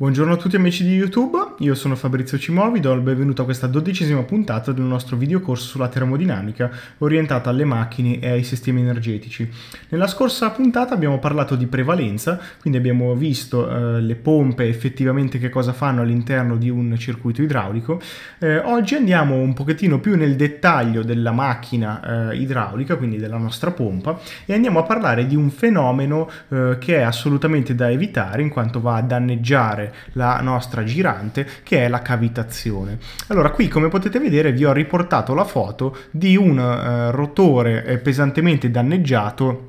Buongiorno a tutti amici di YouTube, io sono Fabrizio Cimovi, do il benvenuto a questa dodicesima puntata del nostro videocorso sulla termodinamica orientata alle macchine e ai sistemi energetici. Nella scorsa puntata abbiamo parlato di prevalenza, quindi abbiamo visto eh, le pompe effettivamente che cosa fanno all'interno di un circuito idraulico. Eh, oggi andiamo un pochettino più nel dettaglio della macchina eh, idraulica, quindi della nostra pompa, e andiamo a parlare di un fenomeno eh, che è assolutamente da evitare in quanto va a danneggiare la nostra girante che è la cavitazione. Allora qui come potete vedere vi ho riportato la foto di un eh, rotore eh, pesantemente danneggiato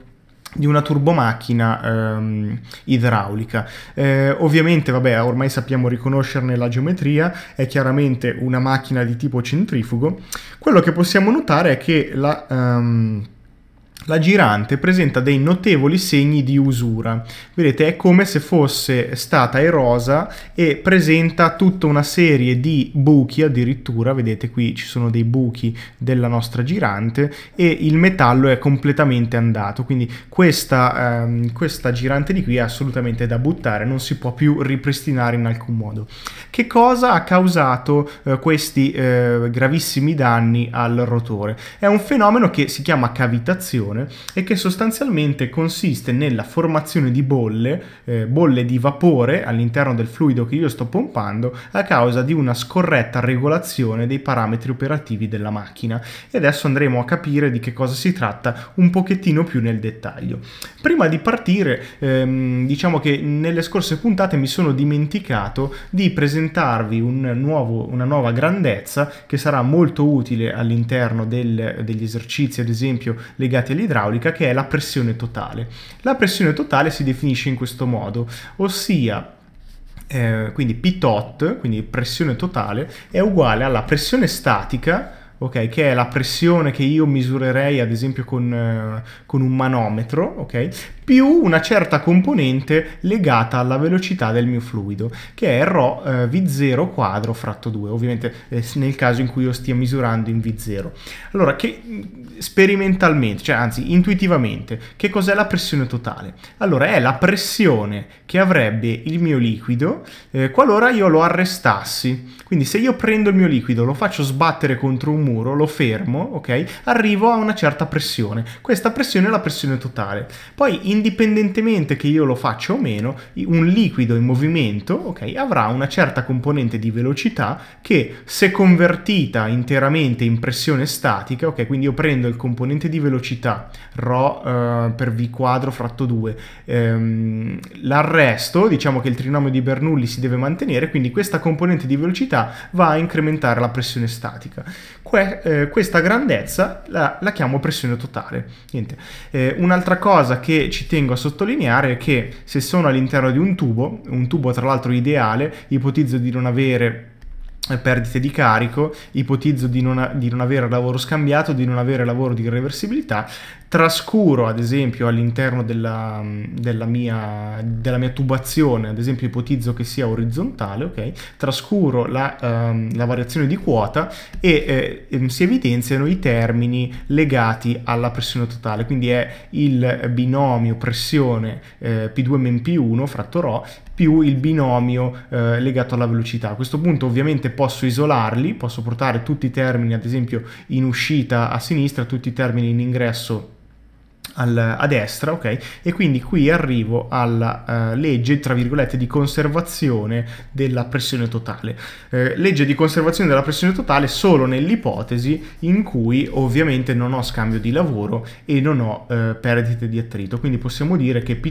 di una turbomacchina ehm, idraulica. Eh, ovviamente, vabbè, ormai sappiamo riconoscerne la geometria, è chiaramente una macchina di tipo centrifugo. Quello che possiamo notare è che la... Ehm, la girante presenta dei notevoli segni di usura, vedete è come se fosse stata erosa e presenta tutta una serie di buchi addirittura, vedete qui ci sono dei buchi della nostra girante e il metallo è completamente andato, quindi questa, ehm, questa girante di qui è assolutamente da buttare, non si può più ripristinare in alcun modo. Che cosa ha causato eh, questi eh, gravissimi danni al rotore? È un fenomeno che si chiama cavitazione reazione e che sostanzialmente consiste nella formazione di bolle, eh, bolle di vapore all'interno del fluido che io sto pompando a causa di una scorretta regolazione dei parametri operativi della macchina. E adesso andremo a capire di che cosa si tratta un pochettino più nel dettaglio. Prima di partire, ehm, diciamo che nelle scorse puntate mi sono dimenticato di presentarvi un nuovo, una nuova grandezza che sarà molto utile all'interno degli esercizi, ad esempio, legati alle dell'idraulica che è la pressione totale. La pressione totale si definisce in questo modo, ossia eh, quindi P tot, quindi pressione totale, è uguale alla pressione statica ok? Che è la pressione che io misurerei ad esempio con, eh, con un manometro, ok? Più una certa componente legata alla velocità del mio fluido, che è ρ eh, V0 quadro fratto 2, ovviamente eh, nel caso in cui io stia misurando in V0. Allora, che mm, sperimentalmente, cioè anzi intuitivamente, che cos'è la pressione totale? Allora, è la pressione che avrebbe il mio liquido eh, qualora io lo arrestassi. Quindi se io prendo il mio liquido, lo faccio sbattere contro un muro, muro, lo fermo, ok? Arrivo a una certa pressione. Questa pressione è la pressione totale. Poi, indipendentemente che io lo faccia o meno, un liquido in movimento, ok, avrà una certa componente di velocità che, se convertita interamente in pressione statica, ok, quindi io prendo il componente di velocità ρ eh, per v quadro fratto 2, ehm, l'arresto, diciamo che il trinomio di Bernoulli si deve mantenere, quindi questa componente di velocità va a incrementare la pressione statica. Que pre, eh, questa grandezza la, la, chiamo pressione totale. Eh, un'altra cosa che ci tengo a sottolineare è che se sono all'interno di un tubo, un tubo tra l'altro ideale, ipotizzo di non avere perdite di carico, ipotizzo di non, di non avere lavoro scambiato, di non avere lavoro di irreversibilità, trascuro ad esempio all'interno della, della, mia, della, mia, tubazione, ad esempio ipotizzo che sia orizzontale, okay? trascuro la, um, la, variazione di quota e eh, ehm, si evidenziano i termini legati alla pressione totale, quindi è il binomio pressione eh, P2 P1 fratto Rho più il binomio eh, legato alla velocità. A questo punto ovviamente posso isolarli, posso portare tutti i termini ad esempio in uscita a sinistra, tutti i termini in ingresso al, a destra, ok? E quindi qui arrivo alla uh, legge, tra virgolette, di conservazione della pressione totale. Uh, legge di conservazione della pressione totale solo nell'ipotesi in cui ovviamente non ho scambio di lavoro e non ho uh, perdite di attrito. Quindi possiamo dire che P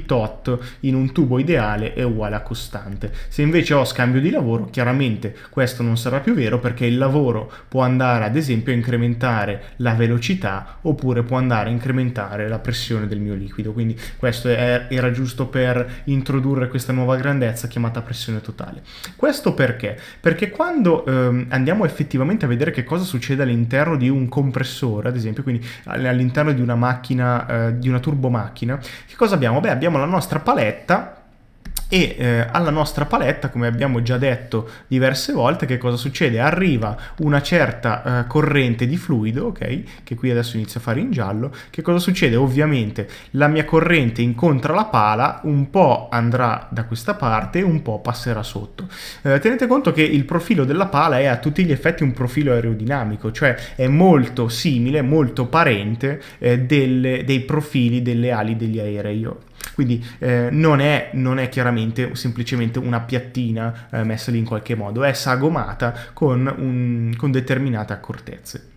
in un tubo ideale è uguale a costante. Se invece ho scambio di lavoro, chiaramente questo non sarà più vero perché il lavoro può andare ad esempio a incrementare la velocità oppure può andare a incrementare la pressione pressione del mio liquido. Quindi questo è, era giusto per introdurre questa nuova grandezza chiamata pressione totale. Questo perché? Perché quando ehm, andiamo effettivamente a vedere che cosa succede all'interno di un compressore, ad esempio, quindi all'interno di una macchina, eh, di una turbomacchina, che cosa abbiamo? Beh, abbiamo la nostra paletta e eh, alla nostra paletta, come abbiamo già detto diverse volte, che cosa succede? Arriva una certa eh, corrente di fluido, ok? Che qui adesso inizia a fare in giallo. Che cosa succede? Ovviamente la mia corrente incontra la pala, un po' andrà da questa parte, un po' passerà sotto. Eh, tenete conto che il profilo della pala è a tutti gli effetti un profilo aerodinamico, cioè è molto simile, molto parente eh, delle, dei profili delle ali degli aerei. Quindi eh, non, è, non, è, chiaramente semplicemente una piattina eh, messa lì in qualche modo, è sagomata con, un, con determinate accortezze.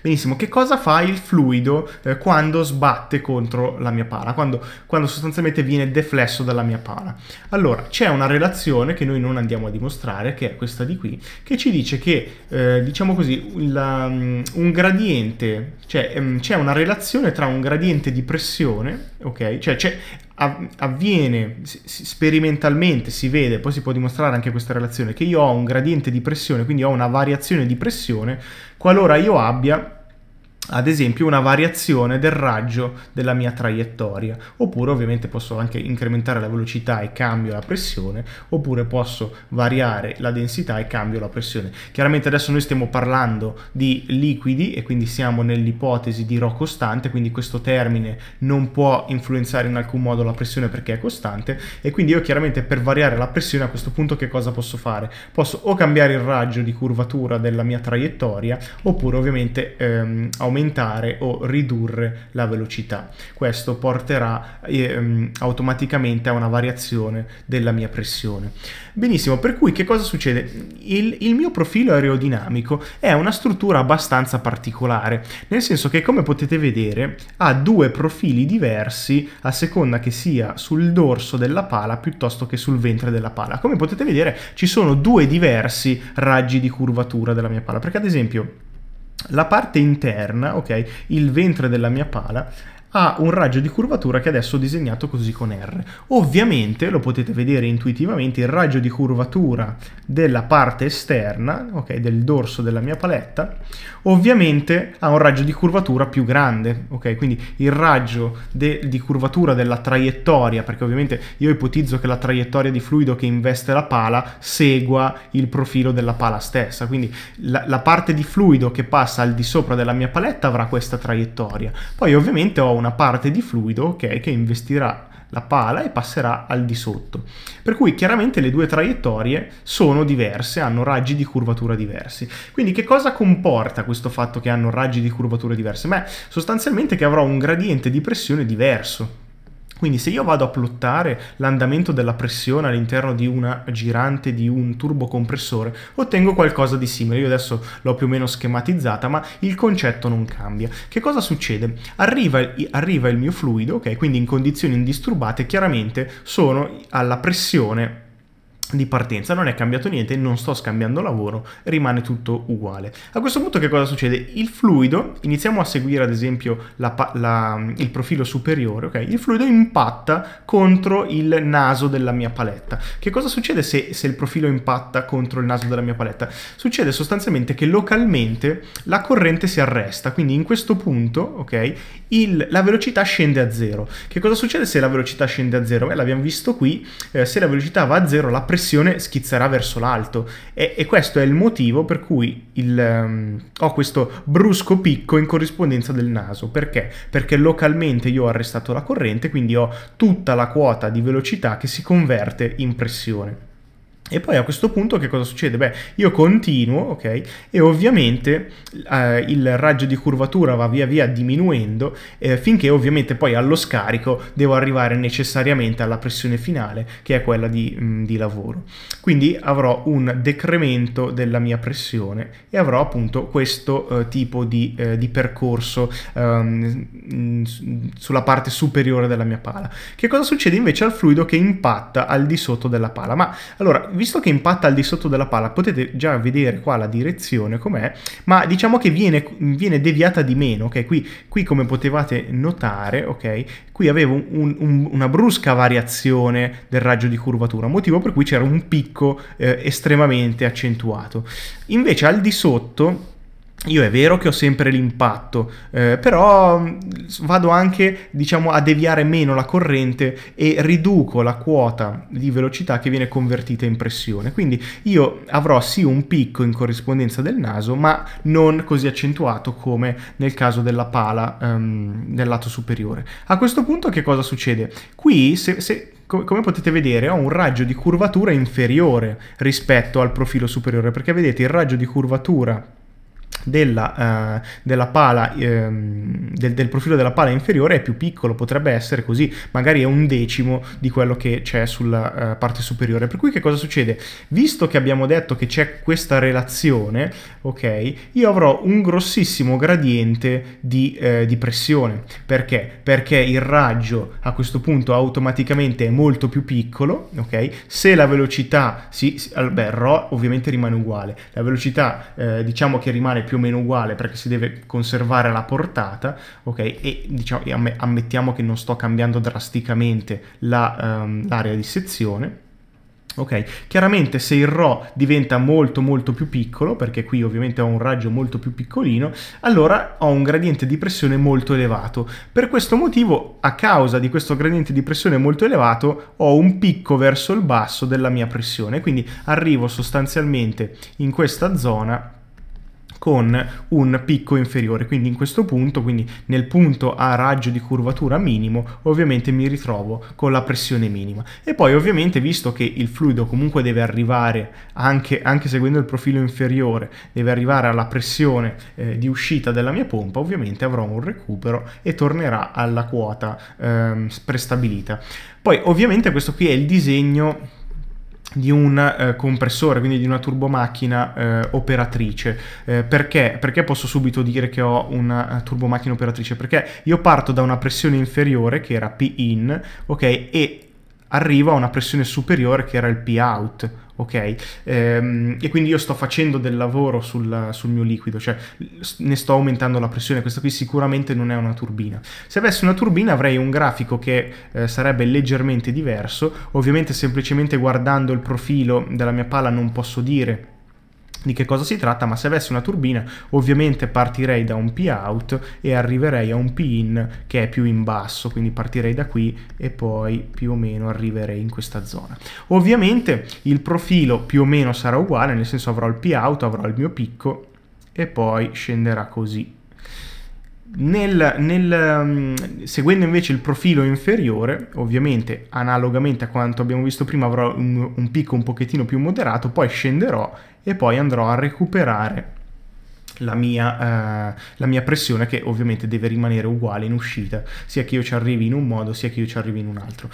Benissimo, che cosa fa il fluido eh, quando sbatte contro la mia pala, quando, quando sostanzialmente viene deflesso dalla mia pala? Allora, c'è una relazione che noi non andiamo a dimostrare, che è questa di qui, che ci dice che, eh, diciamo così, la, mm, un gradiente, cioè mm, c'è una relazione tra un gradiente di pressione, ok? Cioè c'è avviene sperimentalmente, si vede, poi si può dimostrare anche questa relazione, che io ho un gradiente di pressione, quindi ho una variazione di pressione, qualora io abbia ad esempio una variazione del raggio della mia traiettoria oppure ovviamente posso anche incrementare la velocità e cambio la pressione oppure posso variare la densità e cambio la pressione chiaramente adesso noi stiamo parlando di liquidi e quindi siamo nell'ipotesi di ρ costante quindi questo termine non può influenzare in alcun modo la pressione perché è costante e quindi io chiaramente per variare la pressione a questo punto che cosa posso fare posso o cambiare il raggio di curvatura della mia traiettoria oppure ovviamente ehm, aumentare aumentare o ridurre la velocità. Questo porterà ehm, automaticamente a una variazione della mia pressione. Benissimo, per cui che cosa succede? Il, il mio profilo aerodinamico è una struttura abbastanza particolare, nel senso che come potete vedere ha due profili diversi a seconda che sia sul dorso della pala piuttosto che sul ventre della pala. Come potete vedere ci sono due diversi raggi di curvatura della mia pala, perché ad esempio la parte interna, ok, il ventre della mia pala ha un raggio di curvatura che adesso ho disegnato così con R. Ovviamente, lo potete vedere intuitivamente, il raggio di curvatura della parte esterna, ok, del dorso della mia paletta, ovviamente ha un raggio di curvatura più grande, ok? quindi il raggio di curvatura della traiettoria, perché ovviamente io ipotizzo che la traiettoria di fluido che investe la pala segua il profilo della pala stessa, quindi la, la parte di fluido che passa al di sopra della mia paletta avrà questa traiettoria. Poi ovviamente ho un una parte di fluido okay, che investirà la pala e passerà al di sotto. Per cui chiaramente le due traiettorie sono diverse, hanno raggi di curvatura diversi. Quindi che cosa comporta questo fatto che hanno raggi di curvatura diverse? Beh, sostanzialmente che avrò un gradiente di pressione diverso quindi se io vado a plottare l'andamento della pressione all'interno di una girante di un turbocompressore, ottengo qualcosa di simile. Io adesso l'ho più o meno schematizzata, ma il concetto non cambia. Che cosa succede? Arriva, arriva il mio fluido, ok? Quindi in condizioni indisturbate chiaramente sono alla pressione di partenza, non è cambiato niente, non sto scambiando lavoro, rimane tutto uguale. A questo punto che cosa succede? Il fluido, iniziamo a seguire ad esempio la, la, il profilo superiore, ok? Il fluido impatta contro il naso della mia paletta. Che cosa succede se, se il profilo impatta contro il naso della mia paletta? Succede sostanzialmente che localmente la corrente si arresta, quindi in questo punto, ok? Il, la velocità scende a zero. Che cosa succede se la velocità scende a zero? Beh, l'abbiamo visto qui, eh, se la velocità va a zero la pressione pressione schizzerà verso l'alto e, e, questo è il motivo per cui il, um, ho questo brusco picco in corrispondenza del naso. Perché? Perché localmente io ho arrestato la corrente, quindi ho tutta la quota di velocità che si converte in pressione. E poi a questo punto che cosa succede? Beh, io continuo, ok? E ovviamente eh, il raggio di curvatura va via via diminuendo eh, finché ovviamente poi allo scarico devo arrivare necessariamente alla pressione finale che è quella di, mh, mm, di lavoro. Quindi avrò un decremento della mia pressione e avrò appunto questo eh, tipo di, eh, di percorso ehm, sulla parte superiore della mia pala. Che cosa succede invece al fluido che impatta al di sotto della pala? Ma allora visto che impatta al di sotto della palla, potete già vedere qua la direzione com'è, ma diciamo che viene, viene deviata di meno, ok? Qui, qui, come potevate notare, ok? Qui avevo un, un, una brusca variazione del raggio di curvatura, motivo per cui c'era un picco eh, estremamente accentuato. Invece al di sotto io è vero che ho sempre l'impatto, eh, però mm, vado anche diciamo, a deviare meno la corrente e riduco la quota di velocità che viene convertita in pressione. Quindi io avrò sì un picco in corrispondenza del naso, ma non così accentuato come nel caso della pala ehm, del lato superiore. A questo punto che cosa succede? Qui se, se come potete vedere ho un raggio di curvatura inferiore rispetto al profilo superiore perché vedete il raggio di curvatura della, uh, della pala, ehm, del, del, profilo della pala inferiore è più piccolo, potrebbe essere così, magari è un decimo di quello che c'è sulla uh, parte superiore. Per cui che cosa succede? Visto che abbiamo detto che c'è questa relazione, ok, io avrò un grossissimo gradiente di, eh, di pressione. Perché? Perché il raggio a questo punto automaticamente è molto più piccolo, ok? Se la velocità, si, sì, sì, beh, ρ ovviamente rimane uguale, la velocità eh, diciamo che rimane è più o meno uguale perché si deve conservare la portata, ok? E diciamo, ammettiamo che non sto cambiando drasticamente ehm, l'area la, um, di sezione. Ok, chiaramente se il RO diventa molto molto più piccolo, perché qui ovviamente ho un raggio molto più piccolino, allora ho un gradiente di pressione molto elevato. Per questo motivo, a causa di questo gradiente di pressione molto elevato, ho un picco verso il basso della mia pressione, quindi arrivo sostanzialmente in questa zona con un picco inferiore. Quindi in questo punto, quindi nel punto a raggio di curvatura minimo, ovviamente mi ritrovo con la pressione minima. E poi ovviamente visto che il fluido comunque deve arrivare, anche, anche seguendo il profilo inferiore, deve arrivare alla pressione eh, di uscita della mia pompa, ovviamente avrò un recupero e tornerà alla quota ehm, prestabilita. Poi ovviamente questo qui è il disegno di un eh, compressore, quindi di una turbomacchina eh, operatrice. Eh, perché? Perché posso subito dire che ho una eh, turbomacchina operatrice? Perché io parto da una pressione inferiore che era P in, ok, e arrivo a una pressione superiore che era il P out ok? Ehm, e quindi io sto facendo del lavoro sul, sul, mio liquido, cioè ne sto aumentando la pressione, questa qui sicuramente non è una turbina. Se avessi una turbina avrei un grafico che eh, sarebbe leggermente diverso, ovviamente semplicemente guardando il profilo della mia pala non posso dire di che cosa si tratta, ma se avessi una turbina ovviamente partirei da un P-out e arriverei a un P-in che è più in basso, quindi partirei da qui e poi più o meno arriverei in questa zona. Ovviamente il profilo più o meno sarà uguale, nel senso avrò il P-out, avrò il mio picco e poi scenderà così nel, nel, um, seguendo invece il profilo inferiore, ovviamente analogamente a quanto abbiamo visto prima avrò un, un picco un pochettino più moderato, poi scenderò e poi andrò a recuperare la mia, eh, la mia, pressione che ovviamente deve rimanere uguale in uscita, sia che io ci arrivi in un modo sia che io ci arrivi in un altro.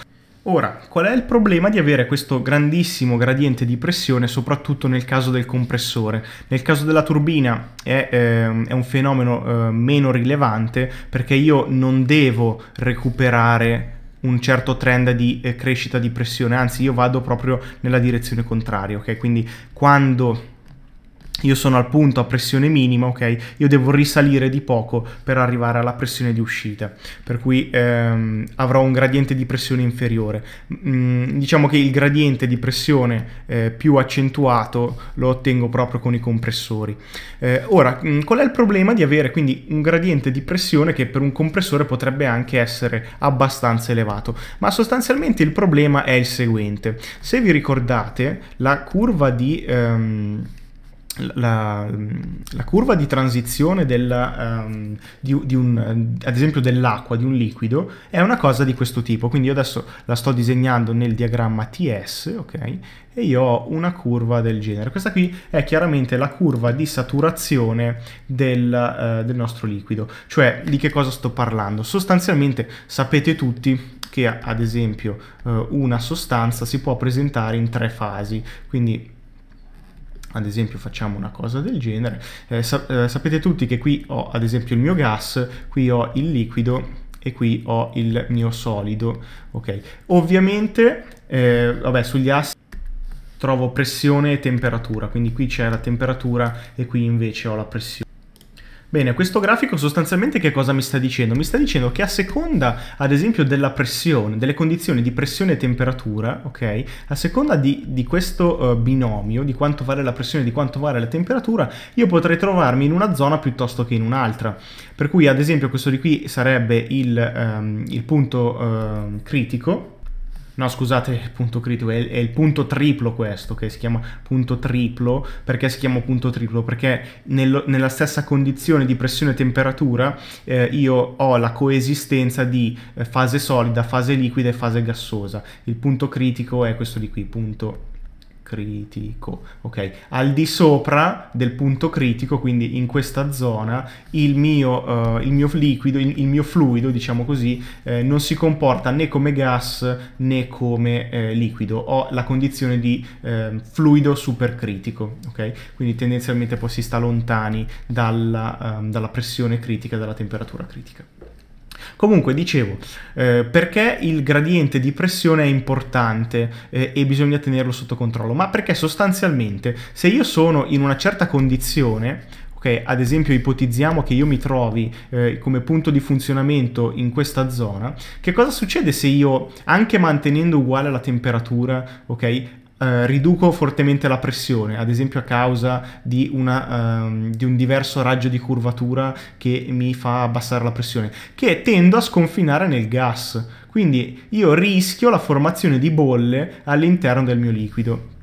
Ora, qual è il problema di avere questo grandissimo gradiente di pressione, soprattutto nel caso del compressore? Nel caso della turbina è, eh, è un fenomeno eh, meno rilevante perché io non devo recuperare un certo trend di eh, crescita di pressione, anzi io vado proprio nella direzione contraria, ok? Quindi quando io sono al punto a pressione minima, ok? Io devo risalire di poco per arrivare alla pressione di uscita, per cui ehm, avrò un gradiente di pressione inferiore. Mm, diciamo che il gradiente di pressione eh, più accentuato lo ottengo proprio con i compressori. Eh, ora, mm, qual è il problema di avere quindi un gradiente di pressione che per un compressore potrebbe anche essere abbastanza elevato? Ma sostanzialmente il problema è il seguente. Se vi ricordate, la curva di... Ehm, la, la, curva di transizione della, um, ehm, di, di un, ad esempio dell'acqua, di un liquido, è una cosa di questo tipo. Quindi io adesso la sto disegnando nel diagramma TS, ok? E io ho una curva del genere. Questa qui è chiaramente la curva di saturazione del, uh, del nostro liquido. Cioè, di che cosa sto parlando? Sostanzialmente sapete tutti che ad esempio uh, una sostanza si può presentare in tre fasi, quindi ad esempio facciamo una cosa del genere, eh, sap eh, sapete tutti che qui ho ad esempio il mio gas, qui ho il liquido e qui ho il mio solido, ok? Ovviamente, eh, vabbè, sugli assi trovo pressione e temperatura, quindi qui c'è la temperatura e qui invece ho la pressione. Bene, questo grafico sostanzialmente che cosa mi sta dicendo? Mi sta dicendo che a seconda, ad esempio, della pressione, delle condizioni di pressione e temperatura, ok? A seconda di, di questo uh, binomio, di quanto vale la pressione e di quanto vale la temperatura, io potrei trovarmi in una zona piuttosto che in un'altra. Per cui, ad esempio, questo di qui sarebbe il, um, il punto uh, critico, No, scusate, punto critico, è, è, il punto triplo questo, che si chiama punto triplo. Perché si chiama punto triplo? Perché nel, nella stessa condizione di pressione e temperatura eh, io ho la coesistenza di eh, fase solida, fase liquida e fase gassosa. Il punto critico è questo di qui, punto critico, ok? Al di sopra del punto critico, quindi in questa zona, il mio, uh, il mio liquido, il, il, mio fluido, diciamo così, eh, non si comporta né come gas né come eh, liquido. Ho la condizione di eh, fluido supercritico, ok? Quindi tendenzialmente poi si sta lontani dalla, um, dalla pressione critica, dalla temperatura critica. Comunque, dicevo, eh, perché il gradiente di pressione è importante eh, e bisogna tenerlo sotto controllo? Ma perché sostanzialmente se io sono in una certa condizione, Okay, ad esempio ipotizziamo che io mi trovi eh, come punto di funzionamento in questa zona, che cosa succede se io, anche mantenendo uguale la temperatura, okay, eh, riduco fortemente la pressione, ad esempio a causa di, una, ehm, di, un diverso raggio di curvatura che mi fa abbassare la pressione, che tendo a sconfinare nel gas. Quindi io rischio la formazione di bolle all'interno del mio liquido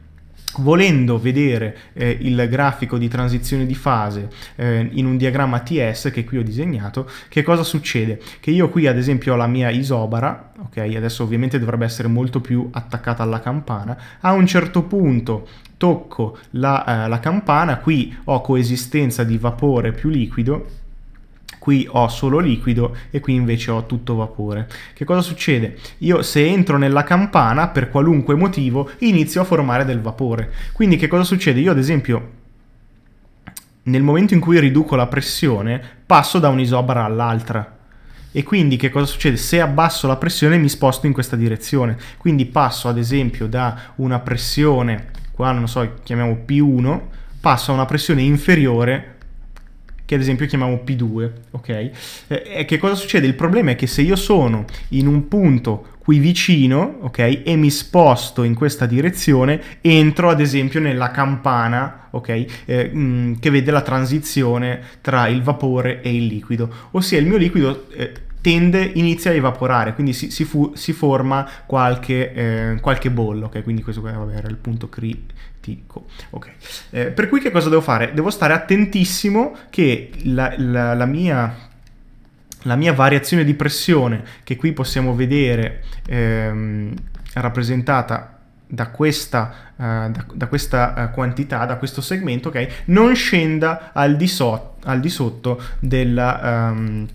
volendo vedere eh, il grafico di transizione di fase eh, in un diagramma TS che qui ho disegnato, che cosa succede? Che io qui ad esempio ho la mia isobara, ok, adesso ovviamente dovrebbe essere molto più attaccata alla campana, a un certo punto tocco la, eh, la campana, qui ho coesistenza di vapore più liquido, qui ho solo liquido e qui invece ho tutto vapore. Che cosa succede? Io se entro nella campana, per qualunque motivo, inizio a formare del vapore. Quindi che cosa succede? Io ad esempio nel momento in cui riduco la pressione, passo da un'isobara all'altra. E quindi che cosa succede? Se abbasso la pressione mi sposto in questa direzione. Quindi passo ad esempio da una pressione, qua non so, chiamiamo P1, passo a una pressione inferiore che ad esempio chiamiamo P2, ok? Eh, e che cosa succede? Il problema è che se io sono in un punto qui vicino, ok? E mi sposto in questa direzione, entro ad esempio nella campana, ok? Eh, mh, mm, che vede la transizione tra il vapore e il liquido. Ossia il mio liquido eh, tende, inizia a evaporare, quindi si, si, fu, si forma qualche, eh, qualche bollo, ok? Quindi questo vabbè, era il punto critico. Okay. Eh, per cui che cosa devo fare? Devo stare attentissimo che la, la, la mia la mia variazione di pressione che qui possiamo vedere ehm, rappresentata da questa, uh, da, da questa uh, quantità, da questo segmento, okay, non scenda al di, so al di sotto della... Um,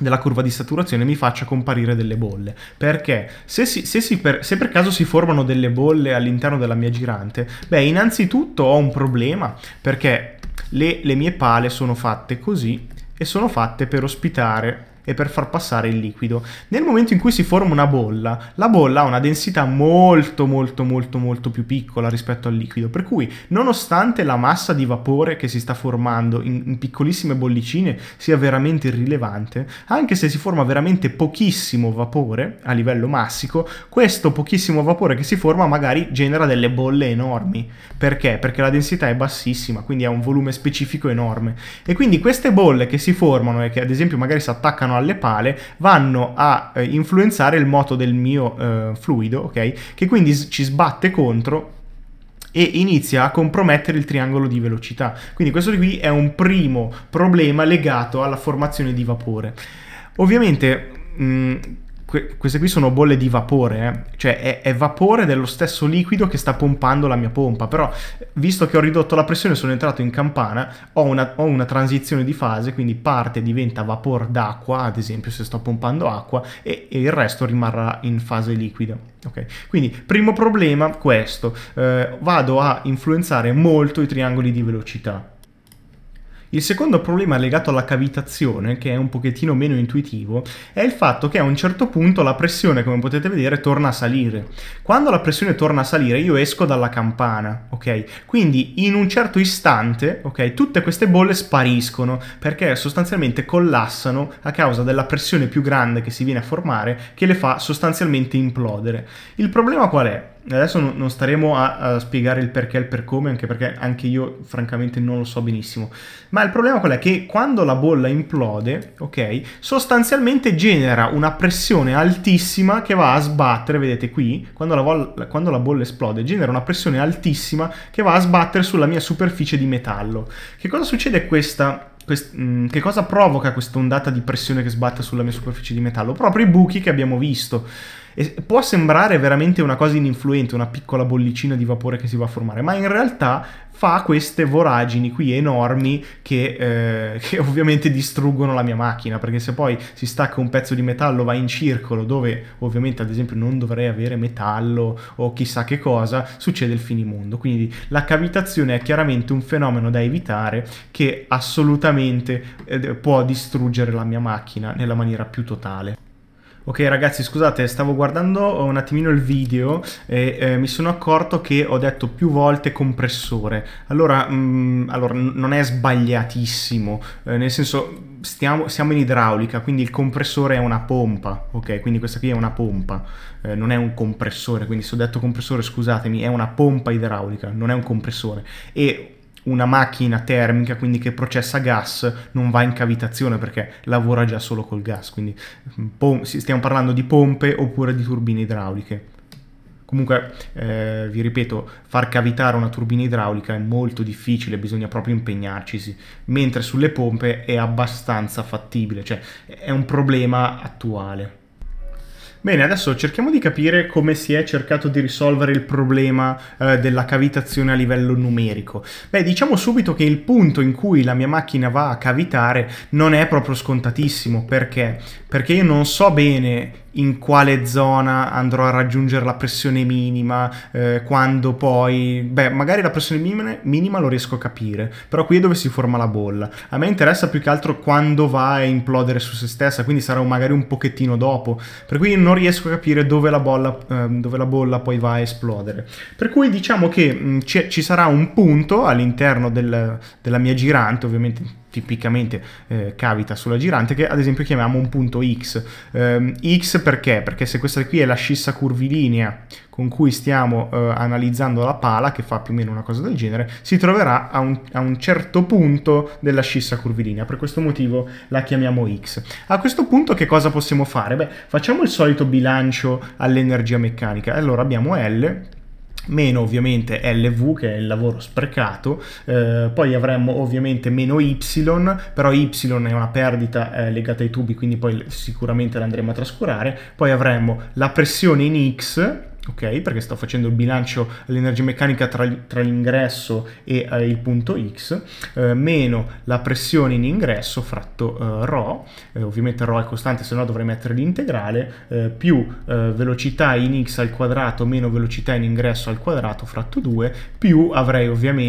della curva di saturazione mi faccia comparire delle bolle. Perché se, si, se, si per, se, per, caso si formano delle bolle all'interno della mia girante, beh, innanzitutto ho un problema perché le, le mie pale sono fatte così e sono fatte per ospitare e per far passare il liquido. Nel momento in cui si forma una bolla, la bolla ha una densità molto molto molto molto più piccola rispetto al liquido, per cui nonostante la massa di vapore che si sta formando in, in piccolissime bollicine sia veramente irrilevante, anche se si forma veramente pochissimo vapore a livello massico, questo pochissimo vapore che si forma magari genera delle bolle enormi. Perché? Perché la densità è bassissima, quindi ha un volume specifico enorme. E quindi queste bolle che si formano e che ad esempio magari si attaccano piano alle pale vanno a eh, influenzare il moto del mio eh, fluido, ok? Che quindi ci sbatte contro e inizia a compromettere il triangolo di velocità. Quindi questo qui è un primo problema legato alla formazione di vapore. Ovviamente mh, que- queste qui sono bolle di vapore, eh? cioè è-, è vapore dello stesso liquido che sta pompando la mia pompa, però visto che ho ridotto la pressione sono entrato in campana, ho una, ho una transizione di fase, quindi parte diventa vapore d'acqua, ad esempio se sto pompando acqua, e, e il resto rimarrà in fase liquida. Okay. Quindi primo problema questo, eh, vado a influenzare molto i triangoli di velocità. Il secondo problema legato alla cavitazione, che è un pochettino meno intuitivo, è il fatto che a un certo punto la pressione, come potete vedere, torna a salire. Quando la pressione torna a salire io esco dalla campana, ok? Quindi in un certo istante, ok, tutte queste bolle spariscono perché sostanzialmente collassano a causa della pressione più grande che si viene a formare che le fa sostanzialmente implodere. Il problema qual è? adesso non staremo a, a, spiegare il perché e il per come, anche perché anche io francamente non lo so benissimo. Ma il problema qual è? Che quando la bolla implode, ok, sostanzialmente genera una pressione altissima che va a sbattere, vedete qui, quando la, quando la bolla esplode, genera una pressione altissima che va a sbattere sulla mia superficie di metallo. Che cosa succede questa mm, che cosa provoca questa ondata di pressione che sbatte sulla mia superficie di metallo? Proprio i buchi che abbiamo visto. E può sembrare veramente una cosa ininfluente, una piccola bollicina di vapore che si va a formare, ma in realtà fa queste voragini qui enormi che, eh, che ovviamente distruggono la mia macchina, perché se poi si stacca un pezzo di metallo va in circolo dove ovviamente ad esempio non dovrei avere metallo o chissà che cosa, succede il finimondo. Quindi la cavitazione è chiaramente un fenomeno da evitare che assolutamente eh, può distruggere la mia macchina nella maniera più totale. Ok ragazzi scusate stavo guardando un attimino il video e eh, mi sono accorto che ho detto più volte compressore allora, mh, mm, allora non è sbagliatissimo eh, nel senso stiamo, siamo in idraulica quindi il compressore è una pompa ok quindi questa qui è una pompa eh, non è un compressore quindi se ho detto compressore scusatemi è una pompa idraulica non è un compressore e una macchina termica, quindi che processa gas, non va in cavitazione perché lavora già solo col gas. Quindi mm, pom- stiamo parlando di pompe oppure di turbine idrauliche. Comunque, eh, vi ripeto, far cavitare una turbina idraulica è molto difficile, bisogna proprio impegnarcisi, mentre sulle pompe è abbastanza fattibile, cioè è un problema attuale. Bene, adesso cerchiamo di capire come si è cercato di risolvere il problema eh, della cavitazione a livello numerico. Beh, diciamo subito che il punto in cui la mia macchina va a cavitare non è proprio scontatissimo, perché? Perché io non so bene in quale zona andrò a raggiungere la pressione minima, eh, quando poi... Beh, magari la pressione minima, minima, lo riesco a capire, però qui è dove si forma la bolla. A me interessa più che altro quando va a implodere su se stessa, quindi sarà magari un pochettino dopo. Per cui non non riesco a capire dove la, bolla, ehm, dove la bolla poi va a esplodere. Per cui diciamo che mh, ci, ci, sarà un punto all'interno del, della mia girante, ovviamente tipicamente eh, cavita sulla girante che ad esempio chiamiamo un punto X. Um, X perché? Perché se questa qui è la scissa curvilinea con cui stiamo eh, analizzando la pala, che fa più o meno una cosa del genere, si troverà a un, a un, certo punto della scissa curvilinea, per questo motivo la chiamiamo X. A questo punto che cosa possiamo fare? Beh, facciamo il solito bilancio all'energia meccanica. Allora abbiamo L meno ovviamente LV che è il lavoro sprecato, eh, poi avremmo ovviamente meno Y, però Y è una perdita eh, legata ai tubi, quindi poi sicuramente l'andremo a trascurare, poi avremmo la pressione in X ok? Perché sto facendo il bilancio dell'energia meccanica tra, tra l'ingresso e eh, il punto X, eh, meno la pressione in ingresso fratto eh, ρ, eh, ovviamente ρ è costante, se no dovrei mettere l'integrale, eh, più eh, velocità in X al quadrato meno velocità in ingresso al quadrato fratto 2, più avrei ovviamente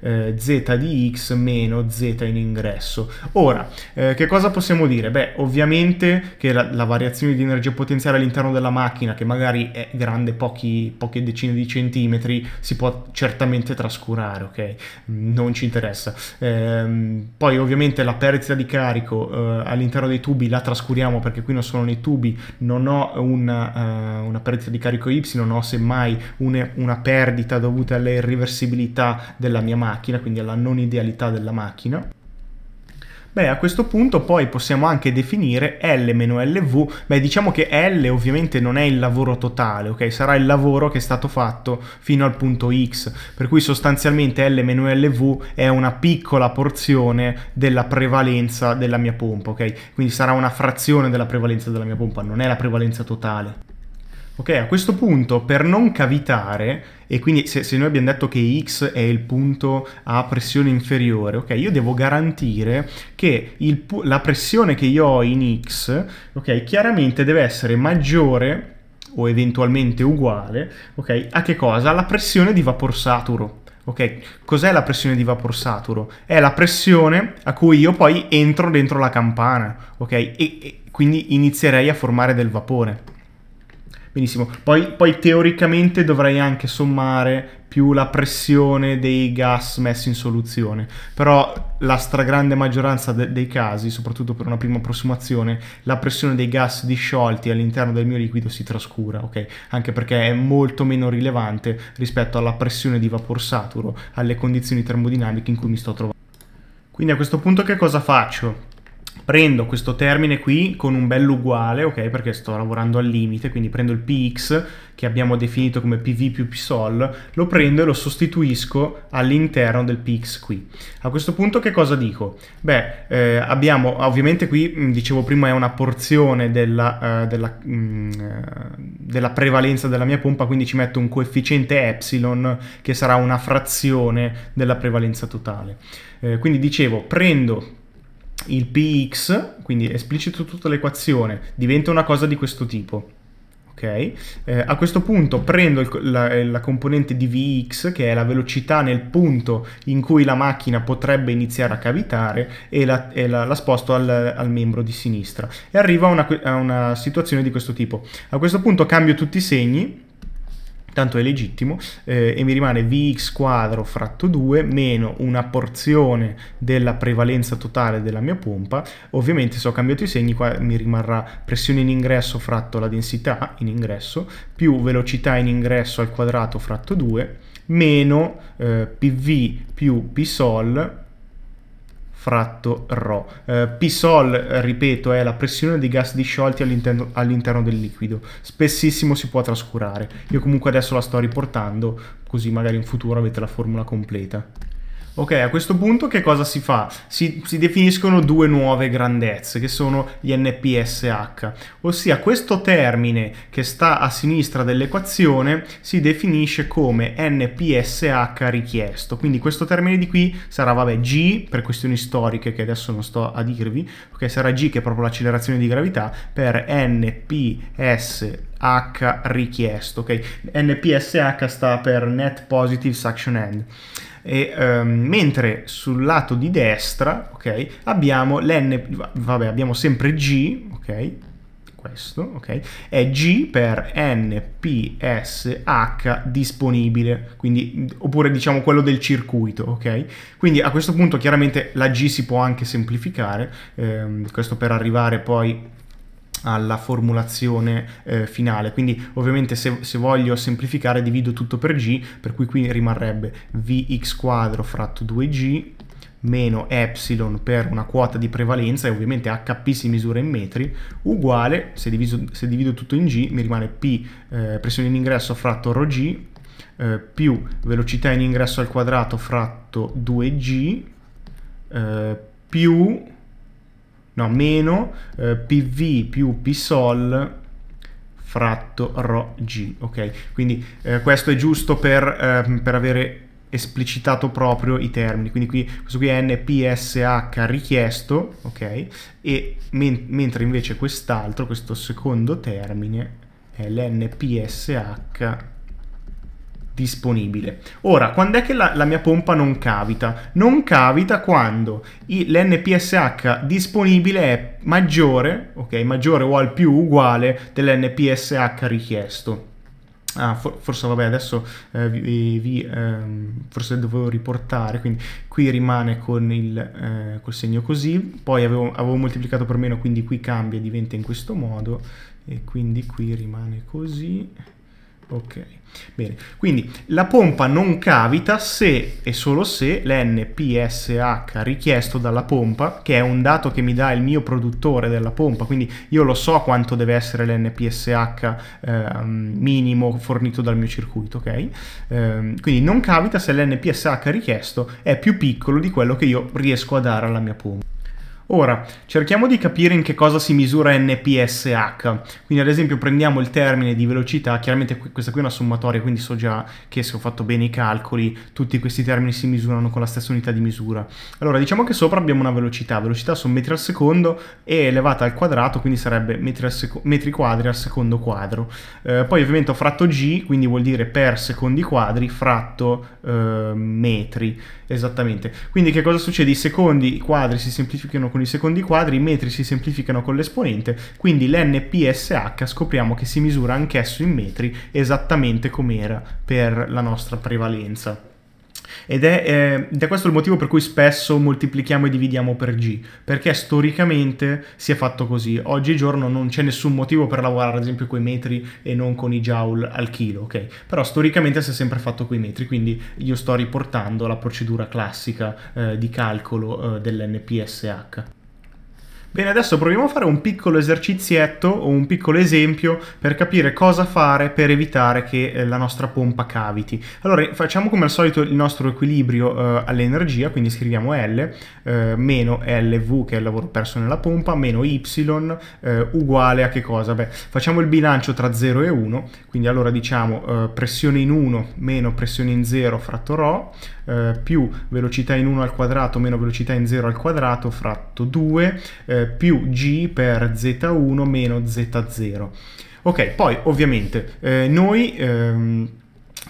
z di X meno z in ingresso. Ora, che cosa possiamo dire? Beh, ovviamente che la, la variazione di energia potenziale all'interno della macchina, che magari è grande grande pochi, poche decine di centimetri si può certamente trascurare, ok? Non ci interessa. Ehm, poi ovviamente la perdita di carico eh, all'interno dei tubi la trascuriamo perché qui non sono nei tubi, non ho una, uh, eh, una perdita di carico Y, non ho semmai une, una perdita dovuta all'irreversibilità della mia macchina, quindi alla non idealità della macchina. Beh, a questo punto poi possiamo anche definire L-LV, beh diciamo che L ovviamente non è il lavoro totale, ok? Sarà il lavoro che è stato fatto fino al punto X, per cui sostanzialmente L-LV è una piccola porzione della prevalenza della mia pompa, ok? Quindi sarà una frazione della prevalenza della mia pompa, non è la prevalenza totale. Ok, a questo punto per non cavitare, e quindi se, se, noi abbiamo detto che X è il punto a pressione inferiore, ok, io devo garantire che il, la pressione che io ho in X, ok, chiaramente deve essere maggiore o eventualmente uguale, ok, a che cosa? Alla pressione di vapor saturo. Ok, cos'è la pressione di vapor saturo? È la pressione a cui io poi entro dentro la campana, ok? e, e quindi inizierei a formare del vapore. Benissimo. Poi, poi teoricamente dovrei anche sommare più la pressione dei gas messi in soluzione, però la stragrande maggioranza de dei casi, soprattutto per una prima approssimazione, la pressione dei gas disciolti all'interno del mio liquido si trascura, ok? Anche perché è molto meno rilevante rispetto alla pressione di vapor saturo, alle condizioni termodinamiche in cui mi sto trovando. Quindi a questo punto che cosa faccio? prendo questo termine qui con un bello uguale, ok, perché sto lavorando al limite, quindi prendo il px che abbiamo definito come pv più psol, lo prendo e lo sostituisco all'interno del px qui. A questo punto che cosa dico? Beh, eh, abbiamo, ovviamente qui, mm, dicevo prima, è una porzione della, eh, della, mh, mm, eh, della prevalenza della mia pompa, quindi ci metto un coefficiente epsilon che sarà una frazione della prevalenza totale. Eh, quindi dicevo, prendo il px, quindi esplicito tutta l'equazione, diventa una cosa di questo tipo. Okay. Eh, a questo punto prendo il, la, eh, la, componente di Vx, che è la velocità nel punto in cui la macchina potrebbe iniziare a cavitare, e la, e la, la sposto al, al, membro di sinistra. E arrivo a una, a una situazione di questo tipo. A questo punto cambio tutti i segni, tanto è legittimo, eh, e mi rimane Vx quadro fratto 2 meno una porzione della prevalenza totale della mia pompa, ovviamente se ho cambiato i segni qua mi rimarrà pressione in ingresso fratto la densità in ingresso, più velocità in ingresso al quadrato fratto 2, meno eh, PV più PSOL fratto Rho. Eh, P-Sol, ripeto, è la pressione dei gas disciolti all'interno, all del liquido. Spessissimo si può trascurare. Io comunque adesso la sto riportando, così magari in futuro avete la formula completa. Ok, a questo punto che cosa si fa? Si, si, definiscono due nuove grandezze che sono gli NPSH, ossia questo termine che sta a sinistra dell'equazione si definisce come NPSH richiesto, quindi questo termine di qui sarà vabbè, G per questioni storiche che adesso non sto a dirvi, perché sarà G che è proprio l'accelerazione di gravità per NPSH richiesto, ok? NPSH sta per Net Positive Suction End e, um, mentre sul lato di destra okay, abbiamo l'N, vabbè abbiamo sempre G, ok? questo, ok? È G per NPSH disponibile, quindi, oppure diciamo quello del circuito, ok? Quindi a questo punto chiaramente la G si può anche semplificare, ehm, questo per arrivare poi alla formulazione eh, finale quindi ovviamente se, se, voglio semplificare divido tutto per g per cui qui rimarrebbe vx quadro fratto 2g meno epsilon per una quota di prevalenza e ovviamente hp si misura in metri uguale se, diviso, se divido tutto in g mi rimane p eh, pressione in ingresso fratto rho g eh, più velocità in ingresso al quadrato fratto 2g eh, più no, meno eh, PV più PSOL fratto ROG, ok? Quindi eh, questo è giusto per, eh, per, avere esplicitato proprio i termini, quindi qui, questo qui è NPSH richiesto, ok? E men mentre invece quest'altro, questo secondo termine, è l'NPSH disponibile. Ora, quando è che la, la, mia pompa non cavita? Non cavita quando l'NPSH disponibile è maggiore, ok, maggiore o al più uguale dell'NPSH richiesto. Ah, for forse vabbè, adesso eh, vi, vi ehm, forse dovevo riportare, quindi qui rimane con il eh, col segno così, poi avevo, avevo moltiplicato per meno, quindi qui cambia, diventa in questo modo, e quindi qui rimane così, Ok, bene. Quindi la pompa non cavita se e solo se l'NPSH richiesto dalla pompa, che è un dato che mi dà il mio produttore della pompa, quindi io lo so quanto deve essere l'NPSH eh, minimo fornito dal mio circuito, ok? Eh, quindi non cavita se l'NPSH richiesto è più piccolo di quello che io riesco a dare alla mia pompa. Ora, cerchiamo di capire in che cosa si misura NPSH. Quindi ad esempio prendiamo il termine di velocità, chiaramente questa qui è una sommatoria, quindi so già che se ho fatto bene i calcoli, tutti questi termini si misurano con la stessa unità di misura. Allora, diciamo che sopra abbiamo una velocità, velocità su metri al secondo e elevata al quadrato, quindi sarebbe metri, metri quadri al secondo quadro. Eh, poi ovviamente ho fratto g, quindi vuol dire per secondi quadri fratto eh, metri, esattamente. Quindi che cosa succede? I secondi, i quadri si semplificano con con i secondi quadri, i metri si semplificano con l'esponente, quindi l'NPSH scopriamo che si misura anch'esso in metri esattamente come era per la nostra prevalenza. Ed è, eh, ed è, questo il motivo per cui spesso moltiplichiamo e dividiamo per G, perché storicamente si è fatto così. Oggigiorno non c'è nessun motivo per lavorare ad esempio con i metri e non con i joule al chilo, ok? Però storicamente si è sempre fatto con i metri, quindi io sto riportando la procedura classica eh, di calcolo eh, dell'NPSH. Bene, adesso proviamo a fare un piccolo esercizietto o un piccolo esempio per capire cosa fare per evitare che eh, la nostra pompa caviti. Allora, facciamo come al solito il nostro equilibrio eh, all'energia, quindi scriviamo L eh, meno LV, che è il lavoro perso nella pompa, meno Y eh, uguale a che cosa? Beh, facciamo il bilancio tra 0 e 1, quindi allora diciamo eh, pressione in 1 meno pressione in 0 fratto ρ, eh, più velocità in 1 al quadrato meno velocità in 0 al quadrato fratto 2 eh, più g per z1 meno z0. Ok, poi ovviamente eh, noi... Ehm,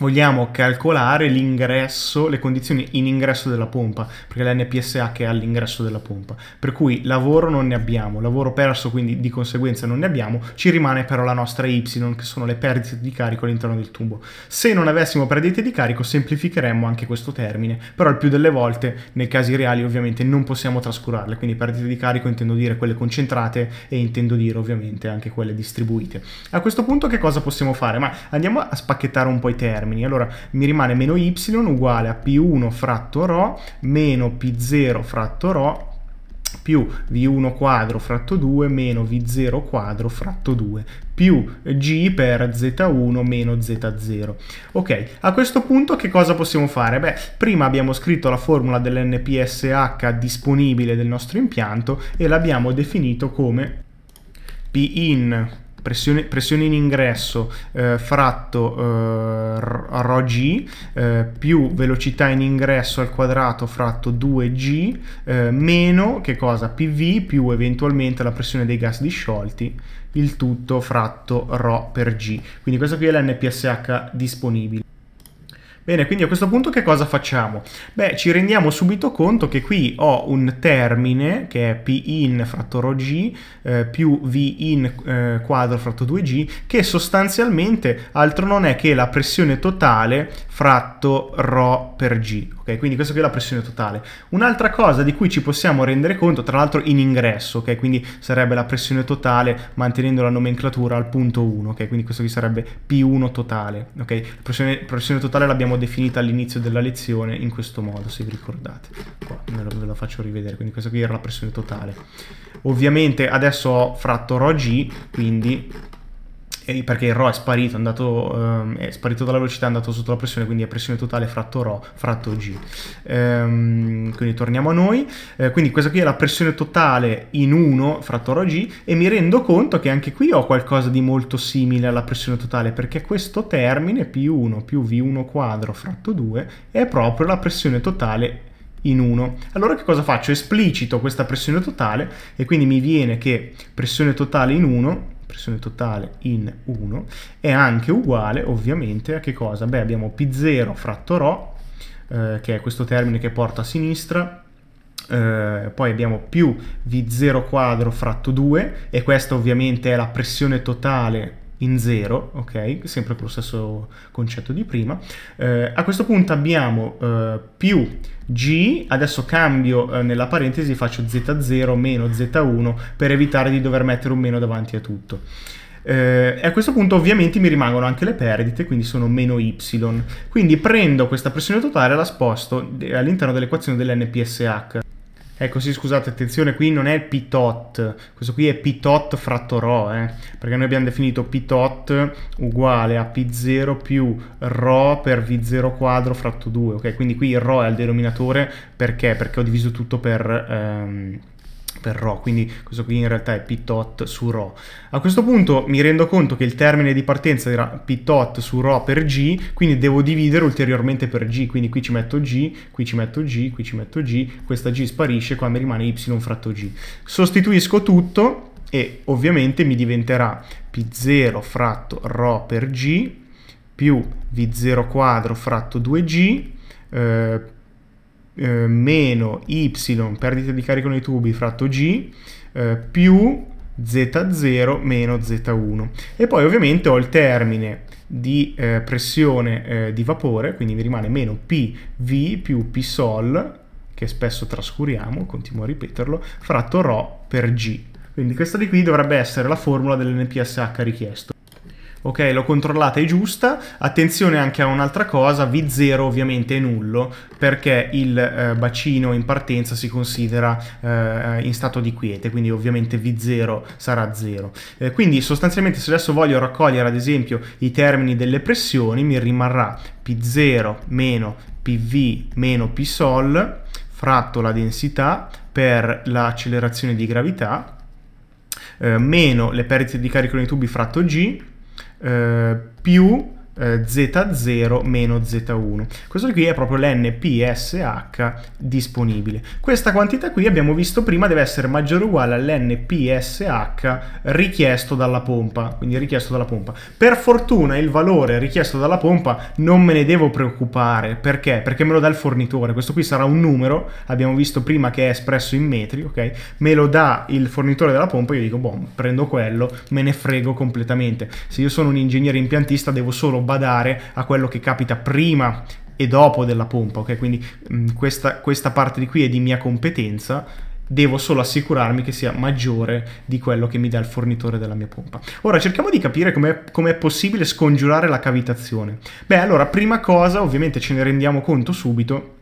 vogliamo calcolare l'ingresso, le condizioni in ingresso della pompa, perché la NPSA che è all'ingresso della pompa. Per cui lavoro non ne abbiamo, lavoro perso quindi di conseguenza non ne abbiamo, ci rimane però la nostra Y che sono le perdite di carico all'interno del tubo. Se non avessimo perdite di carico semplificheremmo anche questo termine, però il più delle volte nei casi reali ovviamente non possiamo trascurarle, quindi perdite di carico intendo dire quelle concentrate e intendo dire ovviamente anche quelle distribuite. A questo punto che cosa possiamo fare? Ma andiamo a spacchettare un po' i termini termini. Allora mi rimane meno y uguale a p1 fratto rho meno p0 fratto rho più v1 quadro fratto 2 meno v0 quadro fratto 2 più g per z1 meno z0. Ok, a questo punto che cosa possiamo fare? Beh, prima abbiamo scritto la formula dell'NPSH disponibile del nostro impianto e l'abbiamo definito come P in pressione, pressione in ingresso eh, fratto eh, ρg eh, più velocità in ingresso al quadrato fratto 2g eh, meno che cosa? pv più eventualmente la pressione dei gas disciolti il tutto fratto ρ per g quindi questo qui è l'NPSH disponibile Bene, quindi a questo punto che cosa facciamo? Beh, ci rendiamo subito conto che qui ho un termine che è P in fratto G eh, più V in eh, quadro fratto 2G che sostanzialmente altro non è che la pressione totale fratto rho per G, ok? Quindi questa qui è la pressione totale. Un'altra cosa di cui ci possiamo rendere conto, tra l'altro in ingresso, ok? Quindi sarebbe la pressione totale mantenendo la nomenclatura al punto 1, ok? Quindi questo qui sarebbe P1 totale, ok? La pressione, pressione totale l'abbiamo definita all'inizio della lezione in questo modo, se vi ricordate. Qua ve, lo, ve la faccio rivedere, quindi questa qui era la pressione totale. Ovviamente adesso ho fratto G, quindi perché il Rho è sparito, è, andato, um, è sparito dalla velocità, è andato sotto la pressione, quindi è pressione totale fratto Rho fratto G. Um, quindi torniamo a noi. Uh, quindi questa qui è la pressione totale in 1 fratto Rho G e mi rendo conto che anche qui ho qualcosa di molto simile alla pressione totale perché questo termine P1 più V1 quadro fratto 2 è proprio la pressione totale in 1. Allora che cosa faccio? Esplicito questa pressione totale e quindi mi viene che pressione totale in 1 pressione totale in 1 è anche uguale ovviamente a che cosa? Beh abbiamo P0 fratto Rho eh, che è questo termine che porta a sinistra eh, poi abbiamo più V0 quadro fratto 2 e questa ovviamente è la pressione totale in 0, ok? Sempre con lo stesso concetto di prima. Eh, a questo punto abbiamo eh, più g, adesso cambio eh, nella parentesi, faccio z0 meno z1 per evitare di dover mettere un meno davanti a tutto. Eh, e a questo punto ovviamente mi rimangono anche le perdite, quindi sono meno y. Quindi prendo questa pressione totale e la sposto eh, all'interno dell'equazione dell'NPSH. Ecco, sì, scusate, attenzione, qui non è il pitot, questo qui è pitot fratto rho, eh, perché noi abbiamo definito pitot uguale a p0 più rho per v0 quadro fratto 2, ok? Quindi qui rho è al denominatore perché? Perché ho diviso tutto per... Ehm, per RO, quindi questo qui in realtà è PTOT su RO. A questo punto mi rendo conto che il termine di partenza era PTOT su RO per G, quindi devo dividere ulteriormente per G, quindi qui ci metto G, qui ci metto G, qui ci metto G, questa G sparisce, qua mi rimane Y fratto G. Sostituisco tutto e ovviamente mi diventerà P0 fratto RO per G più V0 quadro fratto 2G eh, eh, meno y perdita di carico nei tubi fratto g eh, più z0 meno z1 e poi ovviamente ho il termine di eh, pressione eh, di vapore quindi mi rimane meno pv più psol che spesso trascuriamo continuo a ripeterlo fratto ρ per g quindi questa di qui dovrebbe essere la formula dell'NPSH richiesto ok l'ho controllata è giusta attenzione anche a un'altra cosa V0 ovviamente è nullo perché il eh, bacino in partenza si considera eh, in stato di quiete quindi ovviamente V0 sarà 0 eh, quindi sostanzialmente se adesso voglio raccogliere ad esempio i termini delle pressioni mi rimarrà P0 meno PV meno p sol fratto la densità per l'accelerazione di gravità eh, meno le perdite di carico nei tubi fratto G eh, più Z0 meno Z1. Questo qui è proprio l'NPSH disponibile. Questa quantità qui abbiamo visto prima deve essere maggiore o uguale all'NPSH richiesto dalla pompa, quindi richiesto dalla pompa. Per fortuna il valore richiesto dalla pompa non me ne devo preoccupare, perché? Perché me lo dà il fornitore. Questo qui sarà un numero, abbiamo visto prima che è espresso in metri, ok? Me lo dà il fornitore della pompa, io dico, boh, prendo quello, me ne frego completamente. Se io sono un ingegnere impiantista devo solo badare a quello che capita prima e dopo della pompa, ok? Quindi mh, mm, questa, questa parte di qui è di mia competenza, devo solo assicurarmi che sia maggiore di quello che mi dà il fornitore della mia pompa. Ora cerchiamo di capire come è possibile scongiurare la cavitazione. Beh, allora, prima cosa, ovviamente ce ne rendiamo conto subito,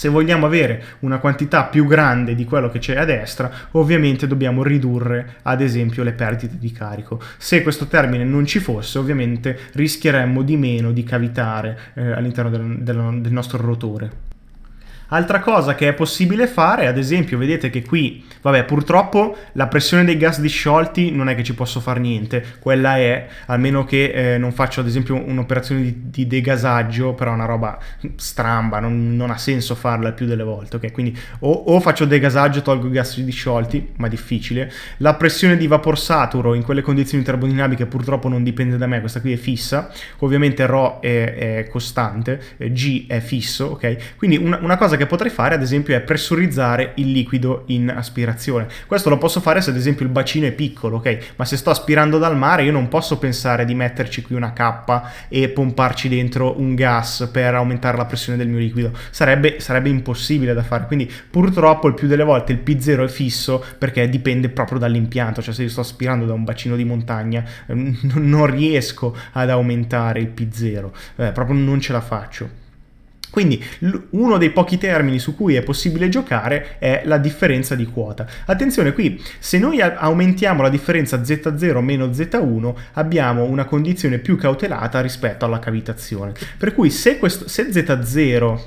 se vogliamo avere una quantità più grande di quello che c'è a destra, ovviamente dobbiamo ridurre ad esempio le perdite di carico. Se questo termine non ci fosse, ovviamente rischieremmo di meno di cavitare eh, all'interno del, del, del nostro rotore. Altra cosa che è possibile fare, ad esempio, vedete che qui, vabbè, purtroppo la pressione dei gas disciolti non è che ci posso fare niente, quella è, almeno che eh, non faccio ad esempio un'operazione di, di, degasaggio, però è una roba stramba, non, non, ha senso farla più delle volte, ok? Quindi o, o faccio degasaggio, tolgo i gas disciolti, ma difficile. La pressione di vapor saturo in quelle condizioni termodinamiche purtroppo non dipende da me, questa qui è fissa, ovviamente ρ è, è costante, eh, G è fisso, ok? Quindi una, una cosa che che potrei fare ad esempio è pressurizzare il liquido in aspirazione. Questo lo posso fare se ad esempio il bacino è piccolo, ok? Ma se sto aspirando dal mare io non posso pensare di metterci qui una cappa e pomparci dentro un gas per aumentare la pressione del mio liquido. Sarebbe, sarebbe impossibile da fare, quindi purtroppo il più delle volte il P0 è fisso perché dipende proprio dall'impianto, cioè se io sto aspirando da un bacino di montagna ehm, non riesco ad aumentare il P0, eh, proprio non ce la faccio. Quindi uno dei pochi termini su cui è possibile giocare è la differenza di quota. Attenzione qui, se noi aumentiamo la differenza z0 meno z1 abbiamo una condizione più cautelata rispetto alla cavitazione. Per cui se, questo, se z0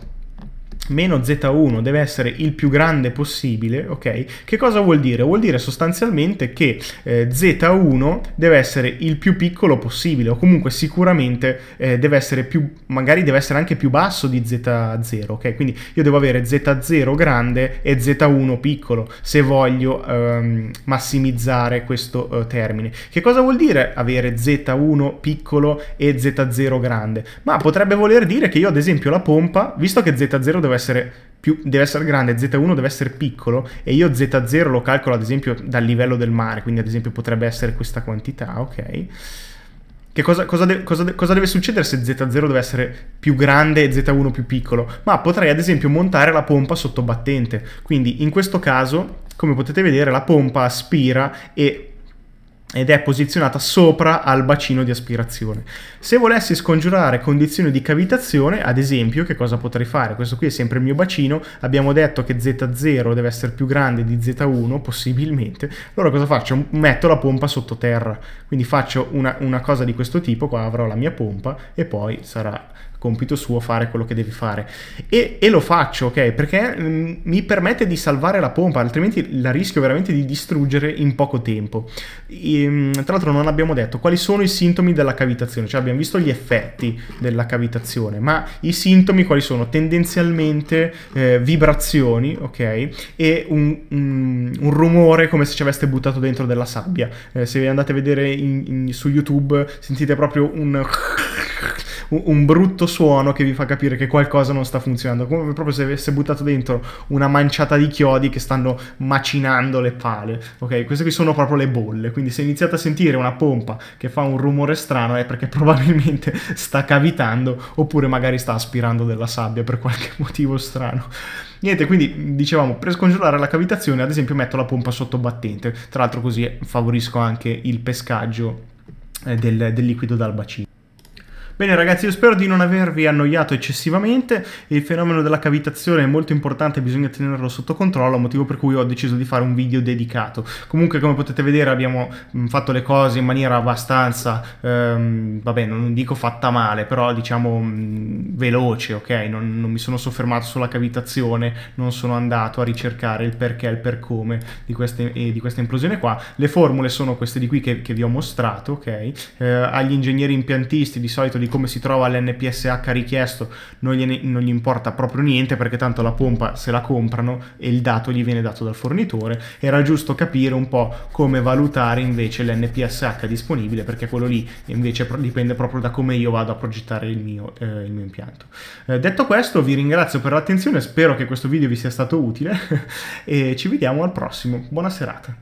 meno z1 deve essere il più grande possibile, ok? Che cosa vuol dire? Vuol dire sostanzialmente che eh, z1 deve essere il più piccolo possibile o comunque sicuramente eh, deve essere più, magari deve essere anche più basso di z0, ok? Quindi io devo avere z0 grande e z1 piccolo se voglio ehm, massimizzare questo eh, termine. Che cosa vuol dire avere z1 piccolo e z0 grande? Ma potrebbe voler dire che io ad esempio la pompa, visto che z0 deve deve essere, più, deve essere grande, Z1 deve essere piccolo e io Z0 lo calcolo ad esempio dal livello del mare, quindi ad esempio potrebbe essere questa quantità, ok? Che cosa, cosa, de cosa, de cosa, deve succedere se Z0 deve essere più grande e Z1 più piccolo? Ma potrei ad esempio montare la pompa sottobattente. Quindi in questo caso, come potete vedere, la pompa aspira e ed è posizionata sopra al bacino di aspirazione. Se volessi scongiurare condizioni di cavitazione, ad esempio, che cosa potrei fare? Questo qui è sempre il mio bacino, abbiamo detto che Z0 deve essere più grande di Z1, possibilmente, allora cosa faccio? Metto la pompa sottoterra, quindi faccio una, una cosa di questo tipo, qua avrò la mia pompa e poi sarà compito suo fare quello che devi fare. E, e lo faccio, ok? Perché mh, mm, mi permette di salvare la pompa, altrimenti la rischio veramente di distruggere in poco tempo. E, ehm, mh, tra l'altro non abbiamo detto quali sono i sintomi della cavitazione, cioè abbiamo visto gli effetti della cavitazione, ma i sintomi quali sono? Tendenzialmente eh, vibrazioni, ok? E un, un, un, rumore come se ci aveste buttato dentro della sabbia. Eh, se andate a vedere in, in, su YouTube sentite proprio un un, brutto suono che vi fa capire che qualcosa non sta funzionando, come proprio se avesse buttato dentro una manciata di chiodi che stanno macinando le pale, ok? Queste qui sono proprio le bolle, quindi se iniziate a sentire una pompa che fa un rumore strano è perché probabilmente sta cavitando oppure magari sta aspirando della sabbia per qualche motivo strano. Niente, quindi dicevamo, per scongiurare la cavitazione, ad esempio metto la pompa sottobattente, tra l'altro così favorisco anche il pescaggio eh, del, del liquido dal bacino. Bene ragazzi, io spero di non avervi annoiato eccessivamente, il fenomeno della cavitazione è molto importante, bisogna tenerlo sotto controllo, motivo per cui ho deciso di fare un video dedicato. Comunque come potete vedere abbiamo mm, fatto le cose in maniera abbastanza, ehm, vabbè non dico fatta male, però diciamo mh, mm, veloce, ok? Non, non mi sono soffermato sulla cavitazione, non sono andato a ricercare il perché, e il per come di, queste, di questa implosione qua. Le formule sono queste di qui che, che vi ho mostrato, ok? Eh, agli ingegneri impiantisti di solito di come si trova l'NPSH richiesto non, gliene, non gli importa proprio niente perché tanto la pompa se la comprano e il dato gli viene dato dal fornitore. Era giusto capire un po' come valutare invece l'NPSH disponibile perché quello lì invece dipende proprio da come io vado a progettare il mio, eh, il mio impianto. Eh, detto questo vi ringrazio per l'attenzione, spero che questo video vi sia stato utile e ci vediamo al prossimo. Buona serata.